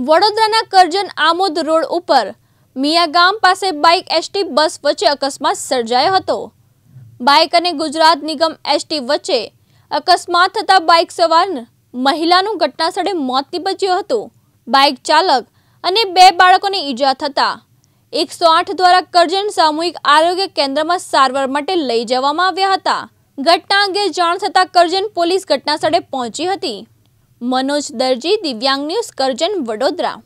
વડોદરાના કરજણ આમોદ રોડ ઉપર મિયા ગામ પાસે બાઇક એસટી બસ વચ્ચે અકસ્માત સર્જાયો હતો બાઇક અને ગુજરાત નિગમ એસટી વચ્ચે અકસ્માત થતા બાઇક સવાર મહિલાનું ઘટનાસ્થળે મોત નિપજ્યું હતું બાઇક ચાલક અને બે બાળકોને ઈજા થતા એકસો આઠ દ્વારા કરજણ સામૂહિક આરોગ્ય કેન્દ્રમાં સારવાર માટે લઈ જવામાં આવ્યા હતા ઘટના અંગે જાણ થતાં કરજણ પોલીસ ઘટનાસ્થળે પહોંચી હતી મનોજ દરજી દિવ્યાંગ ન્યૂઝ કરજન વડોદરા